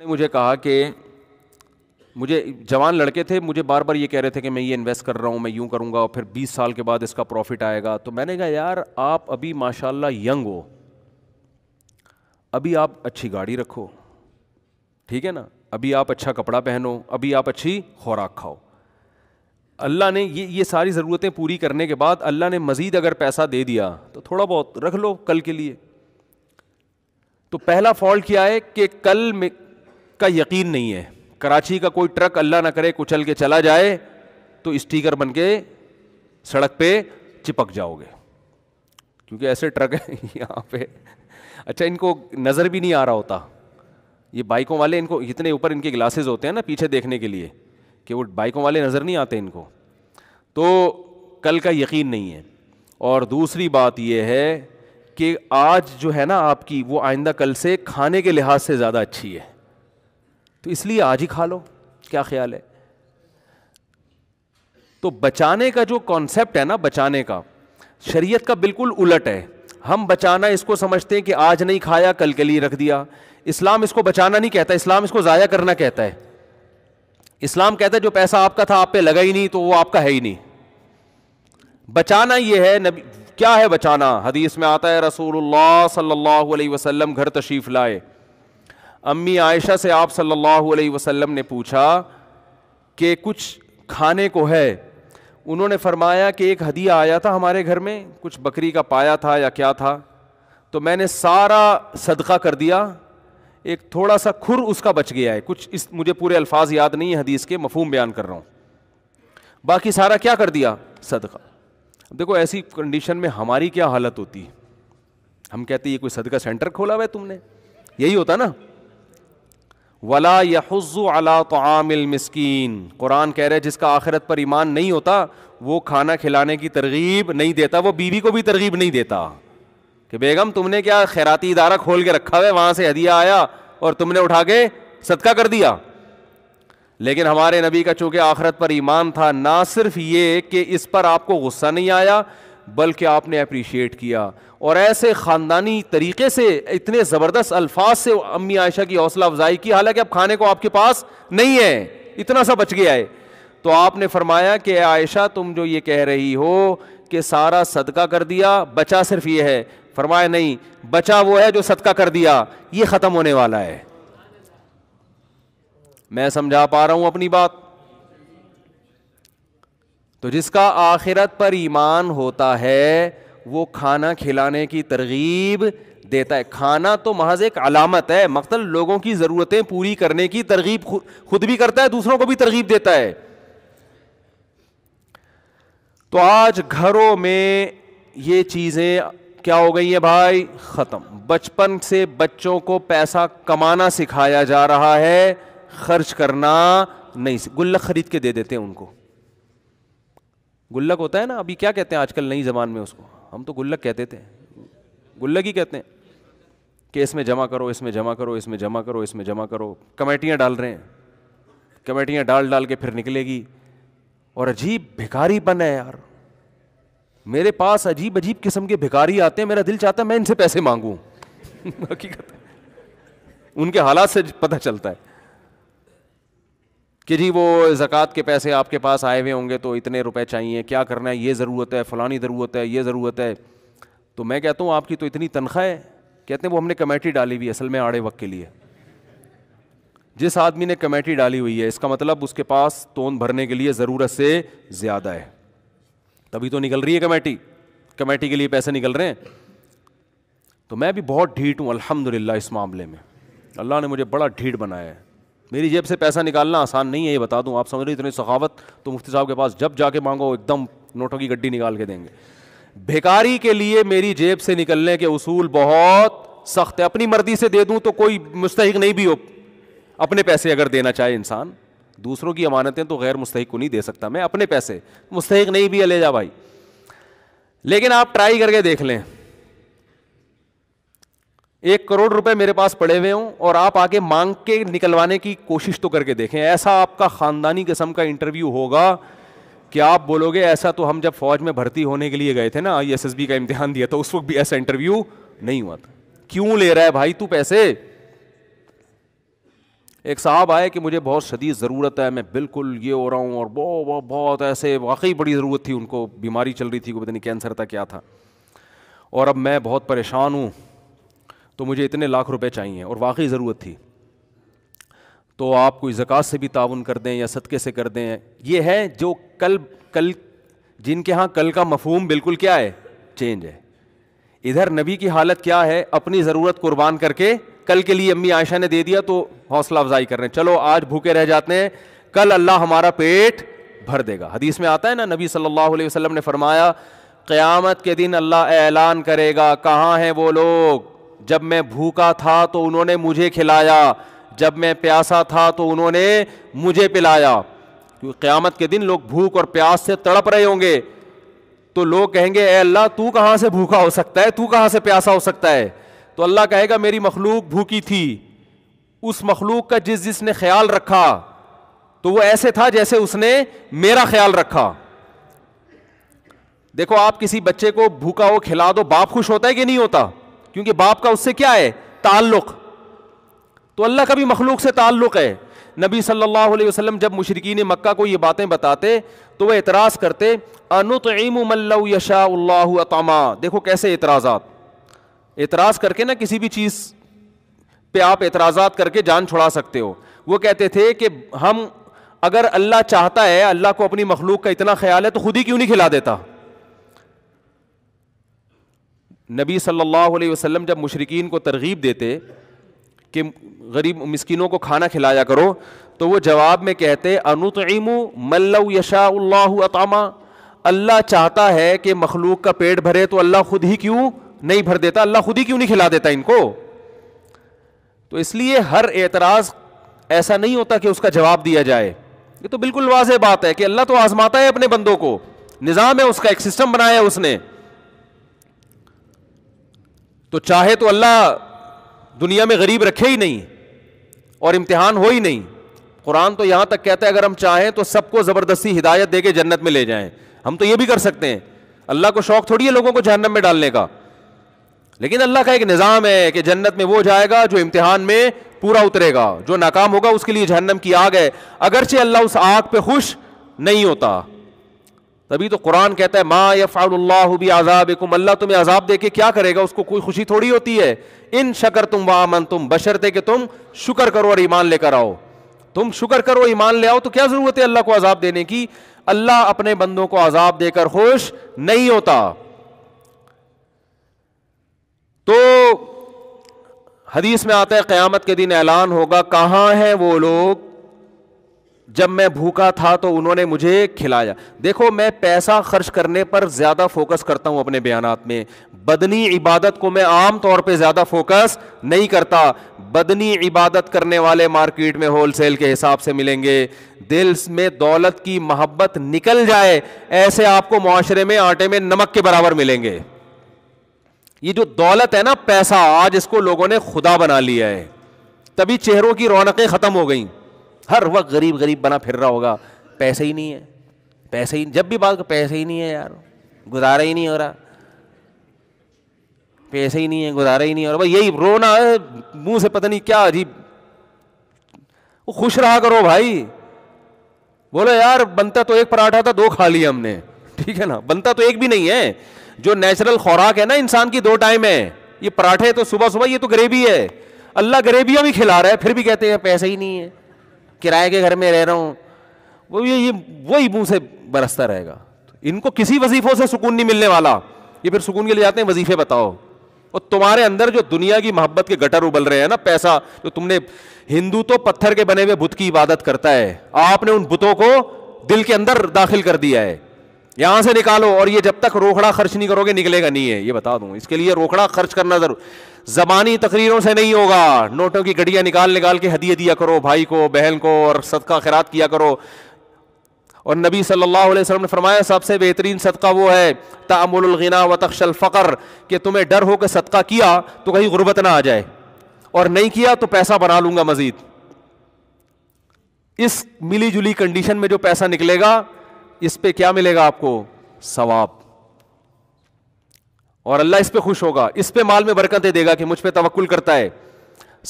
ने मुझे कहा कि मुझे जवान लड़के थे मुझे बार बार ये कह रहे थे कि मैं ये इन्वेस्ट कर रहा हूँ मैं यूँ करूँगा और फिर 20 साल के बाद इसका प्रॉफिट आएगा तो मैंने कहा यार आप अभी माशाल्लाह यंग हो अभी आप अच्छी गाड़ी रखो ठीक है ना अभी आप अच्छा कपड़ा पहनो अभी आप अच्छी खुराक खाओ अल्लाह ने ये ये सारी ज़रूरतें पूरी करने के बाद अल्लाह ने मज़ीद अगर पैसा दे दिया तो थोड़ा बहुत रख लो कल के लिए तो पहला फॉल्ट क्या है कि कल में का यकीन नहीं है कराची का कोई ट्रक अल्लाह ना करे कुचल के चला जाए तो स्टीकर बन के सड़क पे चिपक जाओगे क्योंकि ऐसे ट्रक हैं यहाँ पे अच्छा इनको नज़र भी नहीं आ रहा होता ये बाइकों वाले इनको इतने ऊपर इनके ग्लासेस होते हैं ना पीछे देखने के लिए कि वो बाइकों वाले नज़र नहीं आते इनको तो कल का यकीन नहीं है और दूसरी बात ये है कि आज जो है ना आपकी वो आइंदा कल से खाने के लिहाज से ज़्यादा अच्छी है तो इसलिए आज ही खा लो क्या ख्याल है तो बचाने का जो कॉन्सेप्ट है ना बचाने का शरीयत का बिल्कुल उलट है हम बचाना इसको समझते हैं कि आज नहीं खाया कल के लिए रख दिया इस्लाम इसको बचाना नहीं कहता इस्लाम इसको ज़ाया करना कहता है इस्लाम कहता है जो पैसा आपका था आप पे लगा ही नहीं तो वो आपका है ही नहीं बचाना ये है नबी क्या है बचाना हदीस में आता है रसूलुल्लाह सल्लल्लाहु अलैहि वसल्लम घर तशरीफ़ लाए अम्मी आयशा से आप सल्लल्लाहु अलैहि वसल्लम ने पूछा कि कुछ खाने को है उन्होंने फरमाया कि एक हदिया आया था हमारे घर में कुछ बकरी का पाया था या क्या था तो मैंने सारा सदका कर दिया एक थोड़ा सा खुर उसका बच गया है कुछ इस मुझे पूरे अल्फाज याद नहीं है हदीस के मफहम बयान कर रहा हूँ बाकी सारा क्या कर दिया सदका देखो ऐसी कंडीशन में हमारी क्या हालत होती है हम कहते हैं ये कोई सदका सेंटर खोला हुआ है तुमने यही होता ना वला यहज़ु अला तआमिल मिसकीन कुरान कह रहे है जिसका आखिरत पर ईमान नहीं होता वो खाना खिलाने की तरगीब नहीं देता वो बीवी को भी तरगीब नहीं देता कि बेगम तुमने क्या खैराती इदारा खोल के रखा हुआ है वहाँ से हदिया आया और तुमने उठा के सदका कर दिया लेकिन हमारे नबी का चूँकि आखरत पर ईमान था ना सिर्फ ये कि इस पर आपको गुस्सा नहीं आया बल्कि आपने अप्रिशिएट किया और ऐसे ख़ानदानी तरीके से इतने ज़बरदस्त अल्फाज से अम्मी आयशा की हौसला अफजाई की हालांकि अब खाने को आपके पास नहीं है इतना सा बच गया है तो आपने फरमाया कि आयशा तुम जो ये कह रही हो कि सारा सदका कर दिया बचा सिर्फ ये है फरमाया नहीं बचा वो है जो सदका कर दिया ये ख़त्म होने वाला है मैं समझा पा रहा हूँ अपनी बात तो जिसका आखिरत पर ईमान होता है वो खाना खिलाने की तरगीब देता है खाना तो महज एक अलामत है मकसद लोगों की ज़रूरतें पूरी करने की तरगीब खुद भी करता है दूसरों को भी तरगीब देता है तो आज घरों में ये चीज़ें क्या हो गई है भाई ख़त्म बचपन से बच्चों को पैसा कमाना सिखाया जा रहा है खर्च करना नहीं गुल्लक खरीद के दे देते हैं उनको गुल्लक होता है ना अभी क्या कहते हैं आजकल नई ज़बान में उसको हम तो गुल्लक कहते थे गुल्लक ही कहते हैं कि इसमें जमा करो इसमें जमा करो इसमें जमा करो इसमें जमा करो कमेटियाँ डाल रहे हैं कमेटियाँ डाल डाल के फिर निकलेगी और अजीब बन है यार मेरे पास अजीब अजीब किस्म के भिखारी आते हैं मेरा दिल चाहता है मैं इनसे पैसे मांगूँ हकीकत उनके हालात से पता चलता है कि जी वो ज़क़़त के पैसे आपके पास आए हुए होंगे तो इतने रुपए चाहिए क्या करना है ये ज़रूरत है फ़लानी ज़रूरत है ये ज़रूरत है तो मैं कहता हूँ आपकी तो इतनी तनख्वाह है कहते हैं वो हमने कमेटी डाली हुई असल में आड़े वक्त के लिए जिस आदमी ने कमेटी डाली हुई है इसका मतलब उसके पास तोन भरने के लिए ज़रूरत से ज़्यादा है तभी तो निकल रही है कमेटी कमेटी के लिए पैसे निकल रहे हैं तो मैं भी बहुत ढीठ हूँ अलहमदिल्ला इस मामले में अल्लाह ने मुझे बड़ा ढीठ बनाया है मेरी जेब से पैसा निकालना आसान नहीं है ये बता दूँ आप समझ रहे इतनी सखावत तो मुफ्ती साहब के पास जब जाके मांगो एकदम नोटों की गड्डी निकाल के देंगे भिकारी के लिए मेरी जेब से निकलने के असूल बहुत सख्त है अपनी मर्जी से दे दूँ तो कोई मुस्तक नहीं भी हो अपने पैसे अगर देना चाहे इंसान दूसरों की अमानतें तो गैर मुस्तक को नहीं दे सकता मैं अपने पैसे मुस्तक नहीं भी है ले जा भाई लेकिन आप ट्राई करके देख लें एक करोड़ रुपए मेरे पास पड़े हुए हों और आप आगे मांग के निकलवाने की कोशिश तो करके देखें ऐसा आपका ख़ानदानी किस्म का इंटरव्यू होगा कि आप बोलोगे ऐसा तो हम जब फौज में भर्ती होने के लिए गए थे ना आई एस एस बी का इम्तिहान दिया था तो उस वक्त भी ऐसा इंटरव्यू नहीं हुआ था क्यों ले रहा है भाई तू पैसे एक साहब आए कि मुझे बहुत शदीद ज़रूरत है मैं बिल्कुल ये हो रहा हूँ और बहुत बहुत बहुत ऐसे वाकई बड़ी ज़रूरत थी उनको बीमारी चल रही थी को पता नहीं कैंसर था क्या था और अब मैं बहुत परेशान हूँ तो मुझे इतने लाख रुपए चाहिए और वाकई ज़रूरत थी तो आप कोई जक़ात से भी ताउन कर दें या सदक़े से कर दें ये है जो कल कल जिनके यहाँ कल का मफहम बिल्कुल क्या है चेंज है इधर नबी की हालत क्या है अपनी ज़रूरत कुर्बान करके कल के लिए अम्मी आयशा ने दे दिया तो हौसला अफजाई कर रहे हैं चलो आज भूखे रह जाते हैं कल अल्लाह हमारा पेट भर देगा हदीस में आता है ना नबी सल्लल्लाहु अलैहि वसल्लम ने फरमाया क़यामत के दिन अल्लाह ऐलान करेगा कहाँ हैं वो लोग जब मैं भूखा था तो उन्होंने मुझे खिलाया जब मैं प्यासा था तो उन्होंने मुझे पिलाया क्योंकि क़्यामत के दिन लोग भूख और प्यास से तड़प रहे होंगे तो लोग कहेंगे ए अल्लाह तू कहाँ से भूखा हो सकता है तू कहाँ से प्यासा हो सकता है तो अल्लाह कहेगा मेरी मखलूक भूखी थी उस मखलूक का जिस जिसने ख्याल रखा तो वो ऐसे था जैसे उसने मेरा ख्याल रखा देखो आप किसी बच्चे को भूखा हो खिला दो बाप खुश होता है कि नहीं होता क्योंकि बाप का उससे क्या है ताल्लुक़ तो अल्लाह का भी मखलूक से ताल्लुक़ है नबी सल्लल्लाहु अलैहि वसल्लम जब मुशरकिन मक्का को ये बातें बताते तो वह एतराज़ करते अनुतमशातमा देखो कैसे एतराज़ात एतराज़ करके ना किसी भी चीज़ पे आप एतराज़ात करके जान छुड़ा सकते हो वो कहते थे कि हम अगर अल्लाह चाहता है अल्लाह को अपनी मखलूक का इतना ख्याल है तो खुद ही क्यों नहीं खिला देता नबी सल्लल्लाहु अलैहि वसल्लम जब मुशरकिन को तरगीब देते कि गरीब मिसकिनों को खाना खिलाया करो तो वो जवाब में कहते अनुतमु मल्लऊ यशा अतामा अल्लाह चाहता है कि मखलूक का पेट भरे तो अल्लाह खुद ही क्यों नहीं भर देता अल्लाह खुद ही क्यों नहीं खिला देता इनको तो इसलिए हर एतराज़ ऐसा नहीं होता कि उसका जवाब दिया जाए ये तो बिल्कुल वाज बात है कि अल्लाह तो आजमाता है अपने बंदों को निज़ाम है उसका एक सिस्टम बनाया है उसने तो चाहे तो अल्लाह दुनिया में गरीब रखे ही नहीं और इम्तिहान हो ही नहीं कुरान तो यहाँ तक कहता है अगर हम चाहें तो सबको ज़बरदस्ती हिदायत दे के जन्नत में ले जाएं हम तो ये भी कर सकते हैं अल्लाह को शौक़ थोड़ी है लोगों को जहन्नम में डालने का लेकिन अल्लाह का एक निज़ाम है कि जन्नत में वो जाएगा जो इम्तिहान में पूरा उतरेगा जो नाकाम होगा उसके लिए जहन्नम की आग है अगरचे अल्लाह उस आग पर खुश नहीं होता तभी तो कुरान कहता है माँ यफ़ाउल्लाबी आज़ाब कुम अल्लाह तुम्हें अजाब दे के क्या करेगा उसको कोई खुशी थोड़ी होती है इन शकर तुम वामन तुम बशरते कि तुम शुक्र करो और ईमान लेकर आओ तुम शुक्र करो ईमान ले आओ तो क्या ज़रूरत है अल्लाह को अजाब देने की अल्लाह अपने बंदों को अजाब देकर खुश नहीं होता तो हदीस में आता है क़्यामत के दिन ऐलान होगा कहाँ हैं वो लोग जब मैं भूखा था तो उन्होंने मुझे खिलाया देखो मैं पैसा खर्च करने पर ज़्यादा फोकस करता हूँ अपने बयान में बदनी इबादत को मैं आम तौर पे ज़्यादा फोकस नहीं करता बदनी इबादत करने वाले मार्केट में होलसेल के हिसाब से मिलेंगे दिल में दौलत की मोहब्बत निकल जाए ऐसे आपको माशरे में आटे में नमक के बराबर मिलेंगे ये जो दौलत है ना पैसा आज इसको लोगों ने खुदा बना लिया है तभी चेहरों की रौनकें ख़त्म हो गई हर वक्त गरीब गरीब बना फिर रहा होगा पैसे ही नहीं है पैसे ही जब भी बात पैसे ही नहीं है यार गुजारा ही नहीं हो रहा पैसे ही नहीं है गुजारा ही नहीं हो रहा भाई यही रोना है मुंह से पता नहीं क्या अजीब वो खुश रहा करो भाई बोलो यार बनता तो एक पराठा था दो खा लिया हमने ठीक है ना बनता तो एक भी नहीं है जो नेचुरल खुराक है ना इंसान की दो टाइम है ये पराठे तो सुबह सुबह ये तो गरीबी है अल्लाह गरीबियां भी खिला रहा है फिर भी कहते हैं पैसे ही नहीं है किराए के घर में रह रहा हूँ वो ये ये वही मुंह से बरसता रहेगा इनको किसी वजीफों से सुकून नहीं मिलने वाला ये फिर सुकून के लिए जाते हैं वजीफे बताओ और तुम्हारे अंदर जो दुनिया की मोहब्बत के गटर उबल रहे हैं ना पैसा जो तुमने हिंदू तो पत्थर के बने हुए बुत की इबादत करता है आपने उन बुतों को दिल के अंदर दाखिल कर दिया है यहां से निकालो और ये जब तक रोकड़ा खर्च नहीं करोगे निकलेगा नहीं है ये बता दूं इसके लिए रोकड़ा खर्च करना जरूर जबानी तकरीरों से नहीं होगा नोटों की गडिया निकाल निकाल के हदिये दिया करो भाई को बहन को और सदका खरात किया करो और नबी सल्लल्लाहु अलैहि वसल्लम ने फरमाया सबसे बेहतरीन सदका वो है तामुलगना व तखशल फ़कर कि तुम्हें डर हो कि सदका किया तो कहीं गुर्बत ना आ जाए और नहीं किया तो पैसा बना लूंगा मज़ीद इस मिली जुली कंडीशन में जो पैसा निकलेगा इस पे क्या मिलेगा आपको सवाब और अल्लाह इस पे खुश होगा इस पे माल में बरकतें देगा कि मुझ पे तवक्ल करता है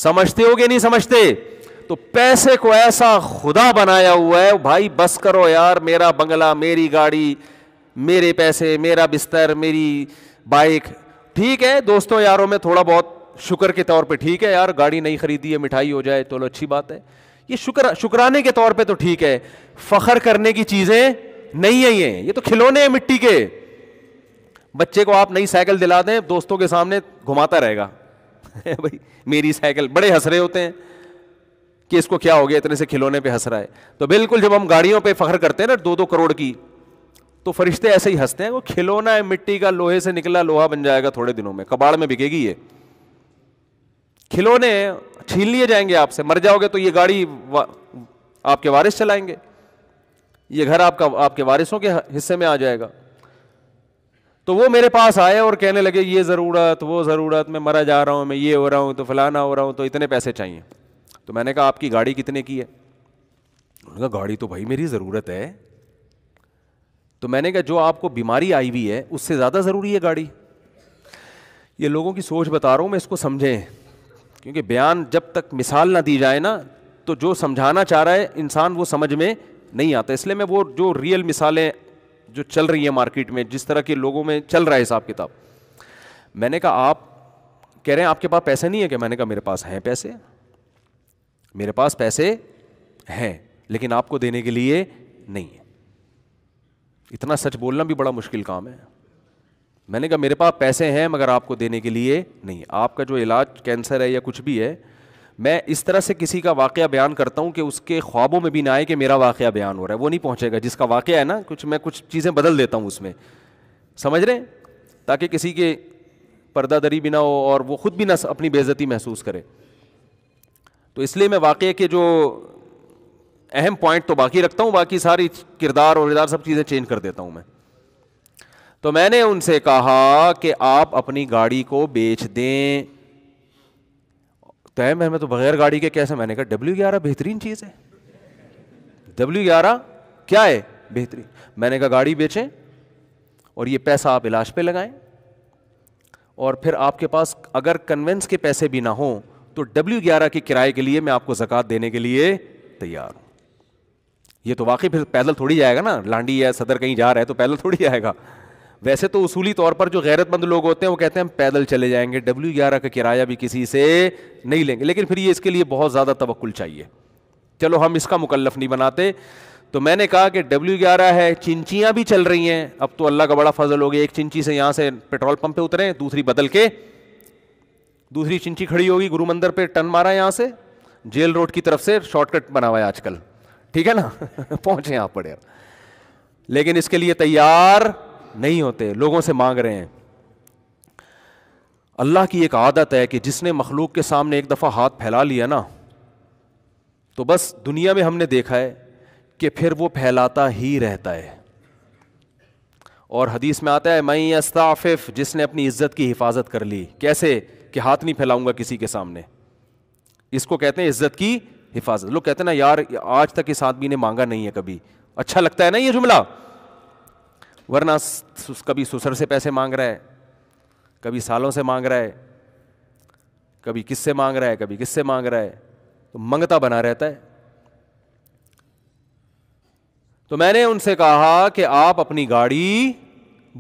समझते होगे नहीं समझते तो पैसे को ऐसा खुदा बनाया हुआ है भाई बस करो यार मेरा बंगला मेरी गाड़ी मेरे पैसे मेरा बिस्तर मेरी बाइक ठीक है दोस्तों यारों में थोड़ा बहुत शुक्र के तौर पे ठीक है यार गाड़ी नहीं खरीदी है मिठाई हो जाए तो अच्छी बात है ये शुक्र शुक्राने के तौर पे तो ठीक है फखर करने की चीज़ें नहीं है ये ये तो खिलौने हैं मिट्टी के बच्चे को आप नई साइकिल दिला दें दोस्तों के सामने घुमाता रहेगा भाई मेरी साइकिल बड़े हंस रहे होते हैं कि इसको क्या हो गया इतने से खिलौने पे हंस रहा है तो बिल्कुल जब हम गाड़ियों पे फखर करते हैं ना दो दो करोड़ की तो फरिश्ते ऐसे ही हंसते हैं वो खिलौना है मिट्टी का लोहे से निकला लोहा बन जाएगा थोड़े दिनों में कबाड़ में बिकेगी ये खिलौने छीन लिए जाएंगे आपसे मर जाओगे तो ये गाड़ी आपके वारिस चलाएंगे ये घर आपका आपके वारिसों के हिस्से में आ जाएगा तो वो मेरे पास आए और कहने लगे ये ज़रूरत वो ज़रूरत मैं मरा जा रहा हूँ मैं ये हो रहा हूँ तो फलाना हो रहा हूँ तो इतने पैसे चाहिए तो मैंने कहा आपकी गाड़ी कितने की है उन्होंने कहा गाड़ी तो भाई मेरी ज़रूरत है तो मैंने कहा जो आपको बीमारी आई हुई है उससे ज़्यादा ज़रूरी है गाड़ी ये लोगों की सोच बता रहा हूँ मैं इसको समझें क्योंकि बयान जब तक मिसाल ना दी जाए ना तो जो समझाना चाह रहा है इंसान वो समझ में नहीं आता इसलिए मैं वो जो रियल मिसालें जो चल रही हैं मार्केट में जिस तरह के लोगों में चल रहा है हिसाब किताब मैंने कहा आप कह रहे हैं आपके पास पैसे नहीं है क्या मैंने कहा मेरे पास हैं पैसे मेरे पास पैसे हैं लेकिन आपको देने के लिए नहीं है इतना सच बोलना भी बड़ा मुश्किल काम है मैंने कहा मेरे पास पैसे हैं मगर आपको देने के लिए नहीं आपका जो इलाज कैंसर है या कुछ भी है मैं इस तरह से किसी का वाक़ बयान करता हूँ कि उसके ख्वाबों में भी ना आए कि मेरा वाक़ बयान हो रहा है वो नहीं पहुँचेगा जिसका वाक़ है ना कुछ मैं कुछ चीज़ें बदल देता हूँ उसमें समझ रहे हैं ताकि किसी के दरी भी ना हो और वो ख़ुद भी ना अपनी बेज़ती महसूस करे तो इसलिए मैं वाक़ के जो अहम पॉइंट तो बाकी रखता हूँ बाकी सारी किरदार और इदार सब चीज़ें चेंज कर देता हूँ मैं तो मैंने उनसे कहा कि आप अपनी गाड़ी को बेच दें है मैं तो बगैर गाड़ी के कैसे मैंने कहा डब्ल्यू ग्यारह बेहतरीन चीज़ है डब्ल्यू ग्यारह क्या है बेहतरीन मैंने कहा गाड़ी बेचें और ये पैसा आप इलाज पे लगाएं और फिर आपके पास अगर कन्वेंस के पैसे भी ना हों तो डब्ल्यू ग्यारह के किराए के लिए मैं आपको जक़ात देने के लिए तैयार हूँ ये तो वाकई फिर पैदल थोड़ी जाएगा ना लांडी या सदर कहीं जा रहा है तो पैदल थोड़ी जाएगा वैसे तो उसूली तौर पर जो गैरतमंद लोग होते हैं वो कहते हैं हम पैदल चले जाएंगे डब्ल्यू ग्यारह का किराया भी किसी से नहीं लेंगे लेकिन फिर ये इसके लिए बहुत ज़्यादा तवक्ल चाहिए चलो हम इसका मुकलफ नहीं बनाते तो मैंने कहा कि डब्ल्यू ग्यारह है चिंचियाँ भी चल रही हैं अब तो अल्लाह का बड़ा फजल हो गया एक चिंची से यहाँ से पेट्रोल पंप पे उतरे दूसरी बदल के दूसरी चिंची खड़ी होगी गुरु मंदिर पर टन मारा यहाँ से जेल रोड की तरफ से शॉर्टकट बना हुआ है आजकल ठीक है ना पहुंचे यहाँ पर लेकिन इसके लिए तैयार नहीं होते लोगों से मांग रहे हैं अल्लाह की एक आदत है कि जिसने मखलूक के सामने एक दफ़ा हाथ फैला लिया ना तो बस दुनिया में हमने देखा है कि फिर वो फैलाता ही रहता है और हदीस में आता है मई अस्ताफ़िफ जिसने अपनी इज्जत की हिफाजत कर ली कैसे कि हाथ नहीं फैलाऊंगा किसी के सामने इसको कहते हैं इज्जत की हिफाजत लोग कहते हैं ना यार आज तक इस आदमी ने मांगा नहीं है कभी अच्छा लगता है ना ये जुमला वरना कभी सुसर से पैसे मांग रहा है कभी सालों से मांग रहा है कभी किससे मांग रहा है कभी किससे मांग रहा है तो मंगता बना रहता है तो मैंने उनसे कहा कि आप अपनी गाड़ी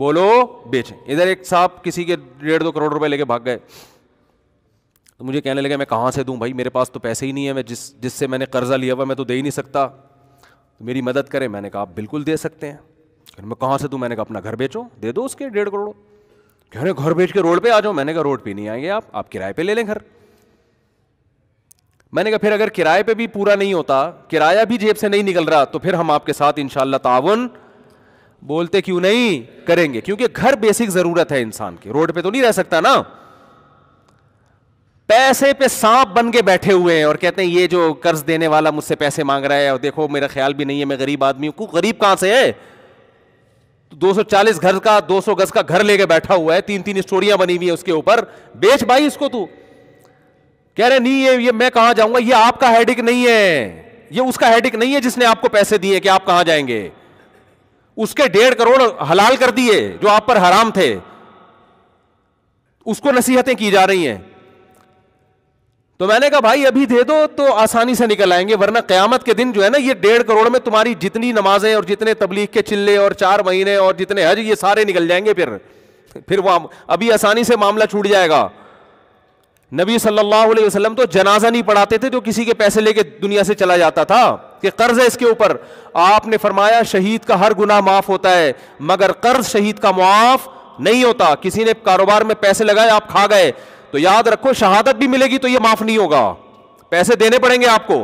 बोलो बेचें इधर एक साहब किसी के डेढ़ दो करोड़ रुपए लेके भाग गए तो मुझे कहने लगे मैं कहाँ से दूं भाई मेरे पास तो पैसे ही नहीं है मैं जिस जिससे मैंने कर्जा लिया हुआ मैं तो दे ही नहीं सकता तो मेरी मदद करें मैंने कहा आप बिल्कुल दे सकते हैं मैं कहाँ से तू मैंने कहा अपना घर बेचो दे दो उसके डेढ़ करोड़ कह रहे घर बेच के रोड पे आ जाओ मैंने कहा रोड पे नहीं आएंगे आप आप किराए पे ले लें घर मैंने कहा फिर अगर किराए पे भी पूरा नहीं होता किराया भी जेब से नहीं निकल रहा तो फिर हम आपके साथ इंशाला तावन बोलते क्यों नहीं करेंगे क्योंकि घर बेसिक जरूरत है इंसान की रोड पे तो नहीं रह सकता ना पैसे पे सांप बन के बैठे हुए हैं और कहते हैं ये जो कर्ज देने वाला मुझसे पैसे मांग रहा है और देखो मेरा ख्याल भी नहीं है मैं गरीब आदमी हूं गरीब कहां से है तो 240 घर का 200 गज का घर लेके बैठा हुआ है तीन तीन स्टोरियां बनी हुई है उसके ऊपर बेच भाई इसको तू कह रहे नहीं ये ये मैं कहां जाऊंगा ये आपका हेडिक नहीं है ये उसका हेडिक नहीं है जिसने आपको पैसे दिए कि आप कहां जाएंगे उसके डेढ़ करोड़ हलाल कर दिए जो आप पर हराम थे उसको नसीहतें की जा रही हैं तो मैंने कहा भाई अभी दे दो तो आसानी से निकल आएंगे वरना क्यामत के दिन जो है ना ये डेढ़ करोड़ में तुम्हारी जितनी नमाजें और जितने तबलीग के चिल्ले और चार महीने और जितने हज ये सारे निकल जाएंगे फिर फिर वहां अभी आसानी से मामला छूट जाएगा नबी सल्लल्लाहु अलैहि वसल्लम तो जनाजा नहीं पढ़ाते थे जो किसी के पैसे लेके दुनिया से चला जाता था कि कर्ज है इसके ऊपर आपने फरमाया शहीद का हर गुनाह माफ होता है मगर कर्ज शहीद का मुआफ नहीं होता किसी ने कारोबार में पैसे लगाए आप खा गए तो याद रखो शहादत भी मिलेगी तो यह माफ नहीं होगा पैसे देने पड़ेंगे आपको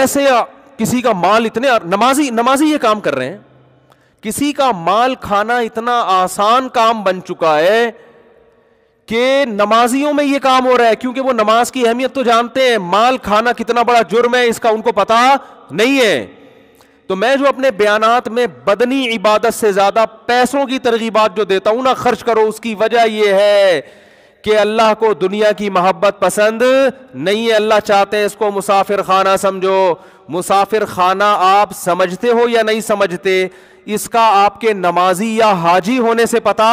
ऐसे किसी का माल इतने नमाजी नमाजी ये काम कर रहे हैं किसी का माल खाना इतना आसान काम बन चुका है कि नमाजियों में यह काम हो रहा है क्योंकि वो नमाज की अहमियत तो जानते हैं माल खाना कितना बड़ा जुर्म है इसका उनको पता नहीं है तो मैं जो अपने बयानात में बदनी इबादत से ज्यादा पैसों की तरगीबात जो देता हूं ना खर्च करो उसकी वजह यह है कि अल्लाह को दुनिया की मोहब्बत पसंद नहीं है अल्लाह चाहते हैं इसको मुसाफिर खाना समझो मुसाफिर खाना आप समझते हो या नहीं समझते इसका आपके नमाजी या हाजी होने से पता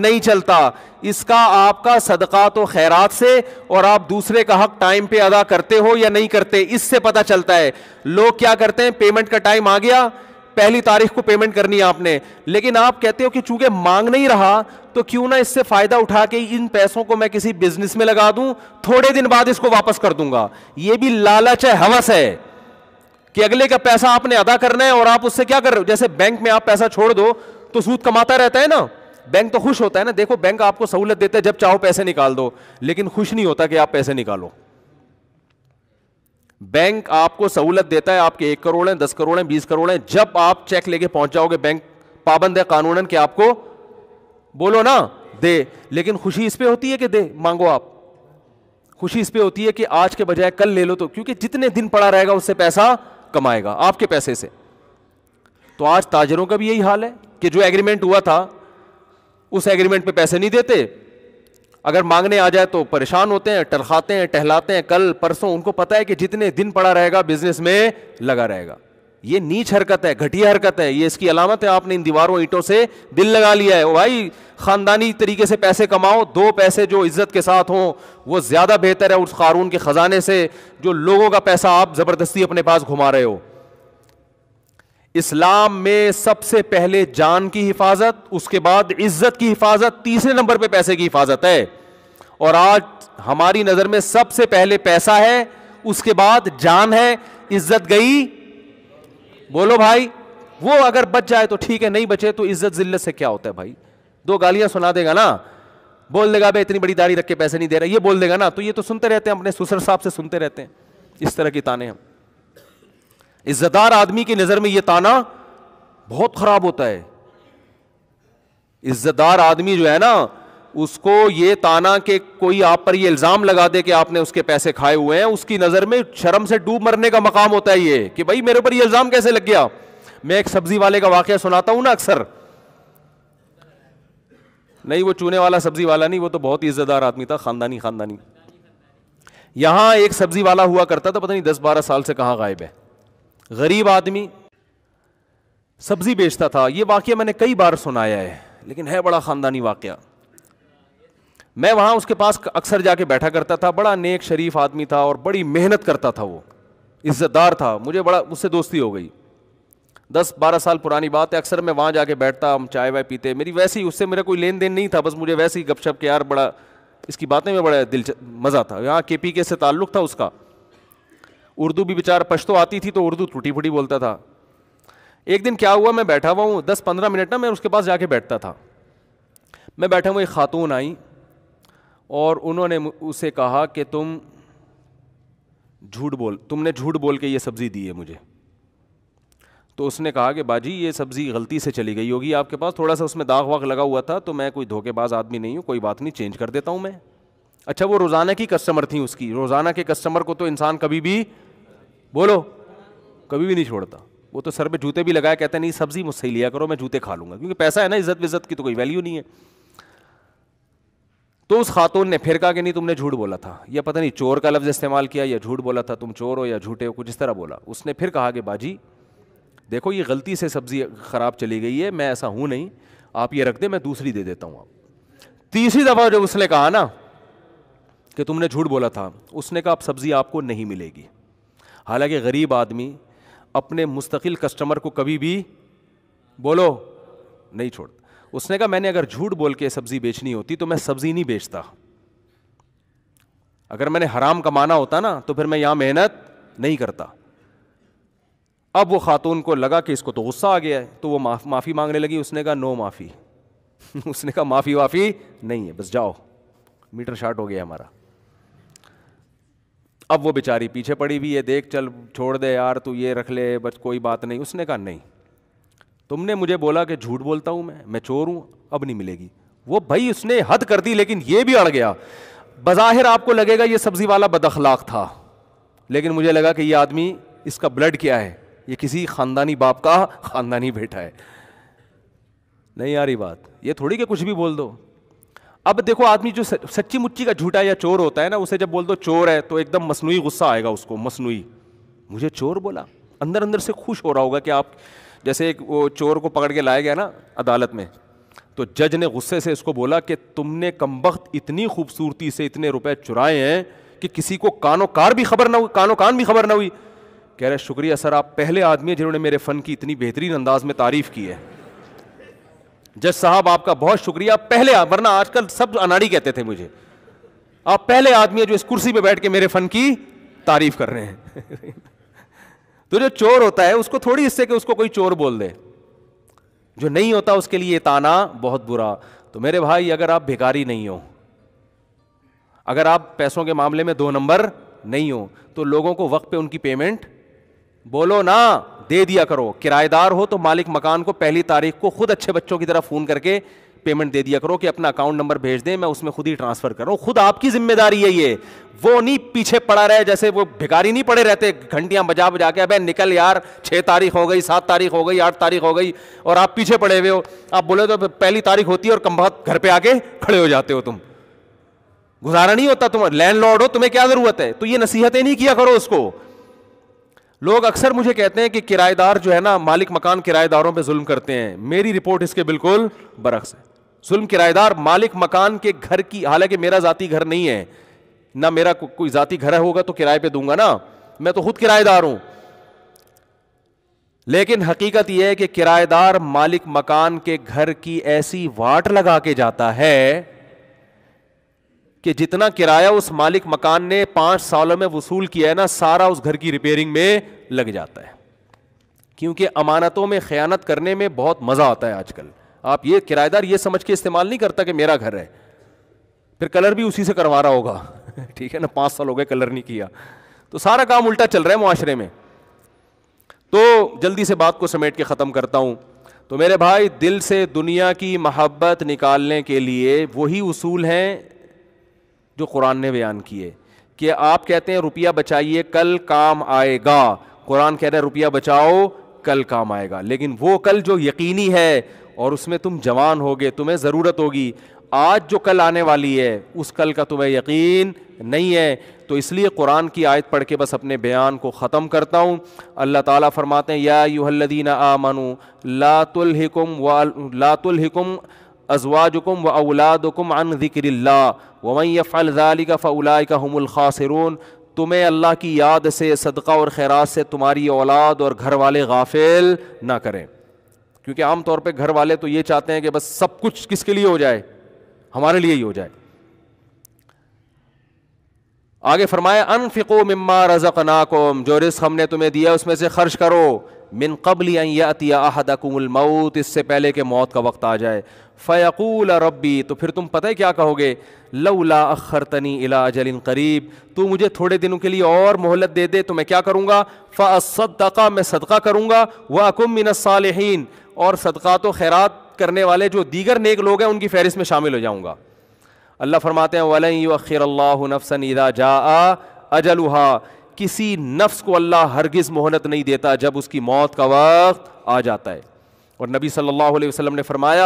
नहीं चलता इसका आपका सदका तो खैरात से और आप दूसरे का हक टाइम पे अदा करते हो या नहीं करते इससे पता चलता है लोग क्या करते हैं पेमेंट का टाइम आ गया पहली तारीख को पेमेंट करनी है आपने लेकिन आप कहते हो कि चूंकि मांग नहीं रहा तो क्यों ना इससे फायदा उठा के इन पैसों को मैं किसी बिजनेस में लगा दूं थोड़े दिन बाद इसको वापस कर दूंगा यह भी लालच है हवस है कि अगले का पैसा आपने अदा करना है और आप उससे क्या कर रहे हो जैसे बैंक में आप पैसा छोड़ दो तो सूद कमाता रहता है ना बैंक तो खुश होता है ना देखो बैंक आपको सहूलत देता है जब चाहो पैसे निकाल दो लेकिन खुश नहीं होता कि आप पैसे निकालो बैंक आपको सहूलत देता है आपके एक करोड़ हैं दस करोड़ हैं बीस करोड़ हैं जब आप चेक लेके पहुंच जाओगे बैंक पाबंद है कानूनन कि आपको बोलो ना दे लेकिन खुशी इस पर होती है कि दे मांगो आप खुशी इस पर होती है कि आज के बजाय कल ले लो तो क्योंकि जितने दिन पड़ा रहेगा उससे पैसा कमाएगा आपके पैसे से तो आज ताजरों का भी यही हाल है कि जो एग्रीमेंट हुआ था उस एग्रीमेंट पे पैसे नहीं देते अगर मांगने आ जाए तो परेशान होते हैं टलखाते हैं टहलाते हैं कल परसों उनको पता है कि जितने दिन पड़ा रहेगा बिजनेस में लगा रहेगा ये नीच हरकत है घटिया हरकत है ये इसकी अलामत है आपने इन दीवारों ईंटों से दिल लगा लिया है भाई खानदानी तरीके से पैसे कमाओ दो पैसे जो इज्जत के साथ हों वो ज़्यादा बेहतर है उस कानून के ख़जाने से जो लोगों का पैसा आप ज़बरदस्ती अपने पास घुमा रहे हो इस्लाम में सबसे पहले जान की हिफाजत उसके बाद इज्जत की हिफाजत तीसरे नंबर पे पैसे की हिफाजत है और आज हमारी नज़र में सबसे पहले पैसा है उसके बाद जान है इज्जत गई बोलो भाई वो अगर बच जाए तो ठीक है नहीं बचे तो इज्जत जिल्लत से क्या होता है भाई दो गालियां सुना देगा ना बोल देगा भाई इतनी बड़ी दाढ़ी रख के पैसे नहीं दे रहा ये बोल देगा ना तो ये तो सुनते रहते हैं अपने सुसर साहब से सुनते रहते हैं इस तरह की ताने हम इज्जतदार आदमी की नजर में यह ताना बहुत खराब होता है इज्जतदार आदमी जो है ना उसको ये ताना के कोई आप पर ये इल्ज़ाम लगा दे कि आपने उसके पैसे खाए हुए हैं उसकी नज़र में शर्म से डूब मरने का मकाम होता है ये कि भाई मेरे ऊपर ये इल्ज़ाम कैसे लग गया मैं एक सब्जी वाले का वाक़ सुनाता हूं ना अक्सर नहीं वो चूने वाला सब्जी वाला नहीं वो तो बहुत ही इज्जतदार आदमी था खानदानी खानदानी यहां एक सब्जी वाला हुआ करता था पता नहीं दस बारह साल से कहाँ गायब है गरीब आदमी सब्जी बेचता था ये वाक्य मैंने कई बार सुनाया है लेकिन है बड़ा ख़ानदानी वाक्य मैं वहाँ उसके पास अक्सर जाके बैठा करता था बड़ा नेक शरीफ आदमी था और बड़ी मेहनत करता था वो इज्जतदार था मुझे बड़ा उससे दोस्ती हो गई दस बारह साल पुरानी बात है अक्सर मैं वहाँ जाके बैठता हम चाय वाय पीते मेरी वैसे ही उससे मेरा कोई लेन देन नहीं था बस मुझे वैसे ही गपशप के यार बड़ा इसकी बातें में बड़ा दिल मज़ा था यहाँ के पी के से ताल्लुक़ था उसका उर्दू भी बेचार पश्तो आती थी तो उर्दू टूटी फूटी बोलता था एक दिन क्या हुआ मैं बैठा हुआ हूँ दस पंद्रह मिनट ना मैं उसके पास जाके बैठता था मैं बैठा हुआ एक ख़ातून आई और उन्होंने उसे कहा कि तुम झूठ बोल तुमने झूठ बोल के ये सब्ज़ी दी है मुझे तो उसने कहा कि बाजी ये सब्ज़ी गलती से चली गई होगी आपके पास थोड़ा सा उसमें दाग वाग लगा हुआ था तो मैं कोई धोखेबाज आदमी नहीं हूँ कोई बात नहीं चेंज कर देता हूँ मैं अच्छा वो रोज़ाना की कस्टमर थी उसकी रोज़ाना के कस्टमर को तो इंसान कभी भी बोलो कभी भी नहीं छोड़ता वो तो सर पे जूते भी लगाया कहते नहीं सब्जी मुझसे ही लिया करो मैं जूते खा लूंगा क्योंकि पैसा है ना इज्जत विज्जत की तो कोई वैल्यू नहीं है तो उस खातून ने फिर कहा कि नहीं तुमने झूठ बोला था या पता नहीं चोर का लफ्ज़ इस्तेमाल किया या झूठ बोला था तुम चोर हो या झूठे हो कुछ इस तरह बोला उसने फिर कहा कि बाजी देखो ये गलती से सब्ज़ी ख़राब चली गई है मैं ऐसा हूँ नहीं आप ये रख दे मैं दूसरी दे देता हूँ आप तीसरी दफ़ा जब उसने कहा ना कि तुमने झूठ बोला था उसने कहा अब सब्ज़ी आपको नहीं मिलेगी हालांकि गरीब आदमी अपने मुस्तकिल कस्टमर को कभी भी बोलो नहीं छोड़ उसने कहा मैंने अगर झूठ बोल के सब्ज़ी बेचनी होती तो मैं सब्ज़ी नहीं बेचता अगर मैंने हराम कमाना होता ना तो फिर मैं यहाँ मेहनत नहीं करता अब वो खातून को लगा कि इसको तो गुस्सा आ गया है तो वो माफ़ी मांगने लगी उसने कहा नो माफ़ी उसने कहा माफ़ी वाफ़ी नहीं है बस जाओ मीटर शार्ट हो गया हमारा अब वो बेचारी पीछे पड़ी हुई है देख चल छोड़ दे यार तू ये रख ले बस कोई बात नहीं उसने कहा नहीं तुमने मुझे बोला कि झूठ बोलता हूँ मैं मैं चोर हूँ अब नहीं मिलेगी वो भाई उसने हद कर दी लेकिन ये भी अड़ गया बज़ाहिर आपको लगेगा ये सब्ज़ी वाला बदखलाक था लेकिन मुझे लगा कि ये आदमी इसका ब्लड क्या है ये किसी ख़ानदानी बाप का ख़ानदानी बेटा है नहीं आ रही बात ये थोड़ी कि कुछ भी बोल दो अब देखो आदमी जो सच्ची मुच्ची का झूठा या चोर होता है ना उसे जब बोल दो चोर है तो एकदम मसनू गुस्सा आएगा उसको मसनू मुझे चोर बोला अंदर अंदर से खुश हो रहा होगा कि आप जैसे एक वो चोर को पकड़ के लाया गया ना अदालत में तो जज ने गुस्से से इसको बोला कि तुमने कम वक्त इतनी खूबसूरती से इतने रुपए चुराए हैं कि किसी को कानो कार भी खबर ना हुई कानो कान भी खबर ना हुई कह रहे शुक्रिया सर आप पहले आदमी हैं जिन्होंने मेरे फ़न की इतनी बेहतरीन अंदाज में तारीफ़ की है जज साहब आपका बहुत शुक्रिया पहले वरना आजकल सब अनाड़ी कहते थे मुझे आप पहले आदमी है जो इस कुर्सी पे बैठ के मेरे फन की तारीफ कर रहे हैं तो जो चोर होता है उसको थोड़ी हिस्से कि उसको कोई चोर बोल दे जो नहीं होता उसके लिए ताना बहुत बुरा तो मेरे भाई अगर आप भिकारी नहीं हो अगर आप पैसों के मामले में दो नंबर नहीं हो तो लोगों को वक्त पे उनकी पेमेंट बोलो ना दे दिया करो किराएदार हो तो मालिक मकान को पहली तारीख को खुद अच्छे बच्चों की तरह फ़ोन करके पेमेंट दे दिया करो कि अपना अकाउंट नंबर भेज दें मैं उसमें खुद ही ट्रांसफ़र कर रहा हूँ खुद आपकी जिम्मेदारी है ये वो नहीं पीछे पड़ा रहे जैसे वो भिखारी नहीं पड़े रहते घंटियाँ बजा बजा के अबे निकल यार छः तारीख हो गई सात तारीख हो गई आठ तारीख हो गई और आप पीछे पड़े हुए हो आप बोले तो पहली तारीख होती है और कम बहुत घर पर आके खड़े हो जाते हो तुम गुजारा नहीं होता तुम लैंड लॉर्ड हो तुम्हें क्या ज़रूरत है तो ये नसीहतें नहीं किया करो उसको लोग अक्सर मुझे कहते हैं कि किराएदार जो है ना मालिक मकान किराएदारों पर जुल्म करते हैं मेरी रिपोर्ट इसके बिल्कुल बरक्स है जुल्म किराएदार मालिक मकान के घर की हालांकि मेरा जाति घर नहीं है ना मेरा को, कोई जाति घर होगा तो किराए पर दूंगा ना मैं तो खुद किराएदार हूं लेकिन हकीकत यह है कि किराएदार मालिक मकान के घर की ऐसी वाट लगा के जाता है कि जितना किराया उस मालिक मकान ने पांच सालों में वसूल किया है ना सारा उस घर की रिपेयरिंग में लग जाता है क्योंकि अमानतों में ख़यानत करने में बहुत मज़ा आता है आजकल आप ये किराएदार ये समझ के इस्तेमाल नहीं करता कि मेरा घर है फिर कलर भी उसी से करवा रहा होगा ठीक है ना पाँच साल हो गए कलर नहीं किया तो सारा काम उल्टा चल रहा है माशरे में तो जल्दी से बात को समेट के ख़त्म करता हूँ तो मेरे भाई दिल से दुनिया की मोहब्बत निकालने के लिए वही उसूल हैं जो कुरान ने बयान किए कि आप कहते हैं रुपया बचाइए कल काम आएगा कुरान कह रहे हैं रुपया बचाओ कल काम आएगा लेकिन वो कल जो यकीनी है और उसमें तुम जवान होगे तुम्हें ज़रूरत होगी आज जो कल आने वाली है उस कल का तुम्हें यकीन नहीं है तो इसलिए कुरान की आयत पढ़ के बस अपने बयान को ख़त्म करता हूँ अल्लाह ताला फरमाते हैं या यूहल्लदीन आ मनू लातुलकुम लातुल लातुलकुम अजवाजुकुम व अवलादुकुम अन ज़िक्रिल्ला वमैन यफ़ल का फ़लाय का हमल खासरून तुम्हें अल्लाह की याद से सदका और खैरात से तुम्हारी औलाद और घर वाले गाफिल ना करें क्योंकि आम तौर पर घर वाले तो ये चाहते हैं कि बस सब कुछ किसके लिए हो जाए हमारे लिए ही हो जाए आगे फरमाए अन फिको मम्मा रजक नाकुम जो रिस्क हमने तुम्हें दिया उसमें से खर्च करो मिन कबल अहदकुमलमौत इससे पहले कि मौत का वक्त आ जाए फ़यकूल रब्बी तो फिर तुम पता है क्या कहोगे लौला अखरतनी इला अजलिन करीब तू मुझे थोड़े दिनों के लिए और मोहलत दे दे तो मैं क्या करूँगा फ़सदका मैं सदका करूँगा व अकुम मिन सालहीन और सदका तो खैरात करने वाले जो दीगर नेक लोग हैं उनकी फहरिस्त में शामिल हो जाऊँगा अल्लाह फरमाते हैं वलन वखीर नफसन इदा जा अजलहा किसी नफ्स को अल्लाह हरगिज मोहनत नहीं देता जब उसकी मौत का वक्त आ जाता है और नबी सल्लल्लाहु अलैहि वसल्लम ने फरमाया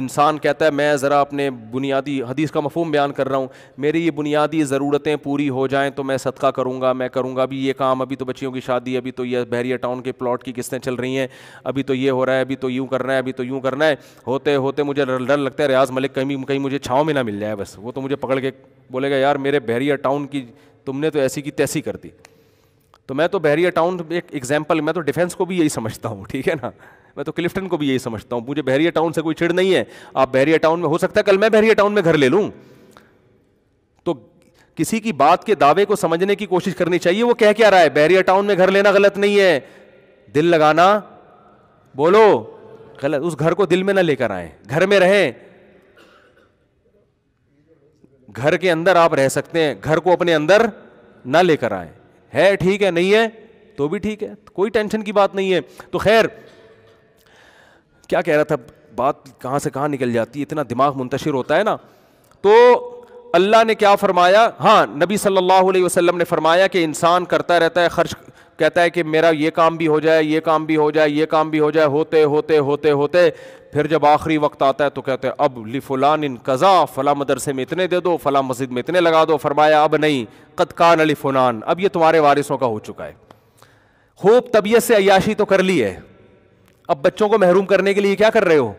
इंसान कहता है मैं ज़रा अपने बुनियादी हदीस का मफहम बयान कर रहा हूँ मेरी ये बुनियादी ज़रूरतें पूरी हो जाएं तो मैं सदका करूँगा मैं करूँगा अभी ये काम अभी तो बच्चियों की शादी अभी तो ये बहरिया टाउन के प्लॉट की किस्तें चल रही हैं अभी तो ये हो रहा है अभी तो यूँ करना है अभी तो यूँ करना है होते होते मुझे डर लगता है रियाज मलिक कहीं कहीं मुझे छाँव में ना मिल जाए बस वो तो मुझे पकड़ के बोलेगा यार मेरे बहरिया टाउन की तुमने तो ऐसी की तैसी कर दी तो मैं तो बहरिया टाउन एक एग्जाम्पल मैं तो डिफेंस को भी यही समझता हूँ ठीक है ना मैं तो क्लिफ्टन को भी यही समझता हूँ मुझे बहरिया टाउन से कोई चिड़ नहीं है आप बहरिया टाउन में हो सकता है कल मैं बहरिया टाउन में घर ले लूँ तो किसी की बात के दावे को समझने की कोशिश करनी चाहिए वो कह क्या रहा है बहरिया टाउन में घर लेना गलत नहीं है दिल लगाना बोलो गलत उस घर को दिल में ना लेकर आए घर में रहें घर के अंदर आप रह सकते हैं घर को अपने अंदर ना लेकर आए है ठीक है नहीं है तो भी ठीक है कोई टेंशन की बात नहीं है तो खैर क्या कह रहा था बात कहां से कहां निकल जाती है इतना दिमाग मुंतशिर होता है ना तो अल्लाह ने क्या फरमाया हाँ नबी सल्लल्लाहु अलैहि वसल्लम ने फरमाया कि इंसान करता रहता है खर्च कहता है कि मेरा ये काम भी हो जाए ये काम भी हो जाए ये काम भी हो जाए होते होते होते होते फिर जब आखिरी वक्त आता है तो कहते हैं अब लिफुलान इन कज़ा फ़ला मदरसे में इतने दे दो फ़ला मस्जिद में इतने लगा दो फरमाया अब नहीं कदकान अलिफुलान अब ये तुम्हारे वारिसों का हो चुका है खूब तबीयत से अयाशी तो कर ली है अब बच्चों को महरूम करने के लिए क्या कर रहे हो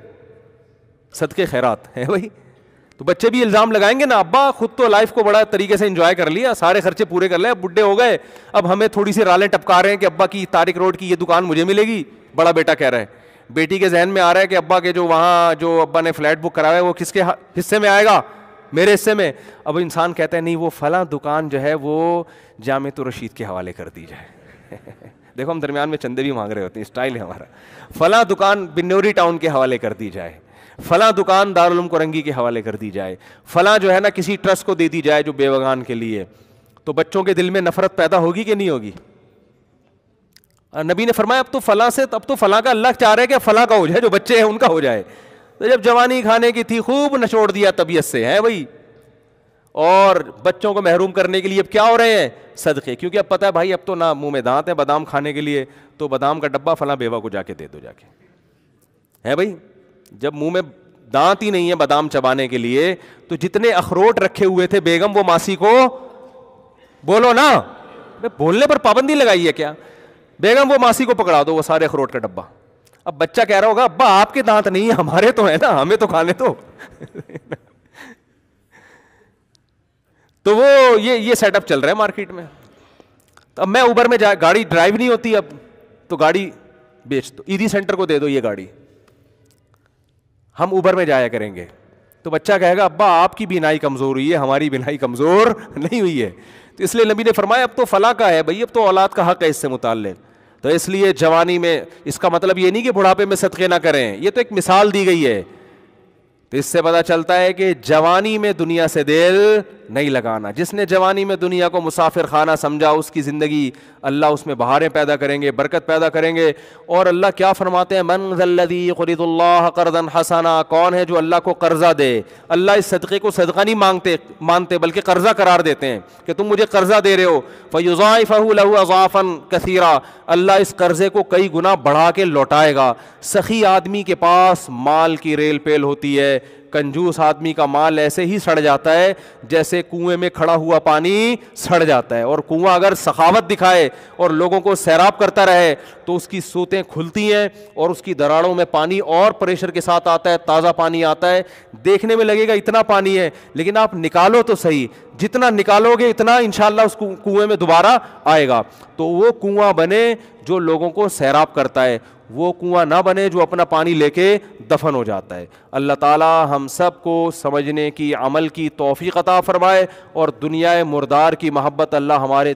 सदके खैरात है भाई तो बच्चे भी इल्ज़ाम लगाएंगे ना अब्बा खुद तो लाइफ को बड़ा तरीके से इन्जॉय कर लिया सारे खर्चे पूरे कर लिए अब बुढ़े हो गए अब हमें थोड़ी सी रालें टपका रहे हैं कि अब्बा की तारिक रोड की ये दुकान मुझे मिलेगी बड़ा बेटा कह रहा है बेटी के जहन में आ रहा है कि अब्बा के जो वहाँ जो अब्बा ने फ्लैट बुक कराया है वो किसके हिस्से में आएगा मेरे हिस्से में अब इंसान कहता है नहीं वो फला दुकान जो है वो जामत तो रशीद के हवाले कर दी जाए देखो हम दरमियान में चंदे भी मांग रहे होते हैं स्टाइल है हमारा फला दुकान बिन्नौरी टाउन के हवाले कर दी जाए फला दुकान दारुलम कुरंगी के हवाले कर दी जाए फला जो है ना किसी ट्रस्ट को दे दी जाए जो बेवगान के लिए तो बच्चों के दिल में नफरत पैदा होगी कि नहीं होगी नबी ने फरमाया अब तो फला से अब तो फला का अल्लाह चाह रहे कि फला का हो जाए जो बच्चे हैं उनका हो जाए तो जब जवानी खाने की थी खूब नचोड़ दिया तबीयत से है भाई और बच्चों को महरूम करने के लिए अब क्या हो रहे हैं सदक़े क्योंकि अब पता है भाई अब तो ना मुंह में दांत है बादाम खाने के लिए तो बादाम का डब्बा फला बेवा को जाके दे दो जाके है भाई जब मुंह में दांत ही नहीं है बादाम चबाने के लिए तो जितने अखरोट रखे हुए थे बेगम वो मासी को बोलो ना बोलने पर पाबंदी लगाई है क्या बेगम वो मासी को पकड़ा दो वो सारे अखरोट का डब्बा अब बच्चा कह रहा होगा अब्बा आपके दांत नहीं है हमारे तो है ना हमें तो खाने तो तो वो ये ये सेटअप चल रहा है मार्केट में तो अब मैं उबर में जा गाड़ी ड्राइव नहीं होती अब तो गाड़ी बेच दो ईदी सेंटर को दे दो ये गाड़ी हम उबर में जाया करेंगे तो बच्चा कहेगा अब्बा आपकी बिनाई कमज़ोर हुई है हमारी बिनाई कमज़ोर नहीं हुई है तो इसलिए नबी ने फरमाया अब तो फला का है भाई अब तो औलाद का हक है इससे मुतल तो इसलिए जवानी में इसका मतलब ये नहीं कि बुढ़ापे में सदक़े ना करें ये तो एक मिसाल दी गई है तो इससे पता चलता है कि जवानी में दुनिया से दिल नहीं लगाना जिसने जवानी में दुनिया को मुसाफिर खाना समझा उसकी ज़िंदगी अल्लाह उसमें बहारें पैदा करेंगे बरकत पैदा करेंगे और अल्लाह क्या फरमाते हैं मनजल्लदी ख़रीदुल्लाह करदन हसाना कौन है जो अल्लाह को कर्ज़ा दे अल्लाह इस सदक़े को सदका नहीं मांगते मानते बल्कि कर्ज़ा करार देते हैं कि तुम मुझे कर्ज़ा दे रहे हो फ़युज़ाफ़ू लहू कसीरा अल्लाह इस कर्ज़े को कई गुना बढ़ा के लौटाएगा सखी आदमी के पास माल की रेल पेल होती है dove कंजूस आदमी का माल ऐसे ही सड़ जाता है जैसे कुएं में खड़ा हुआ पानी सड़ जाता है और कुआं अगर सखावत दिखाए और लोगों को सैराब करता रहे तो उसकी सोतें खुलती हैं और उसकी दराड़ों में पानी और प्रेशर के साथ आता है ताज़ा पानी आता है देखने में लगेगा इतना पानी है लेकिन आप निकालो तो सही जितना निकालोगे इतना इन उस कुएं में दोबारा आएगा तो वो कुआं बने जो लोगों को सैराब करता है वो कुआं ना बने जो अपना पानी लेके दफन हो जाता है अल्लाह ताला हम सब को समझने की अमल की तोफ़ी कता फ़रमाए और दुनिया मुर्दार की महब्बत अल्लाह हमारे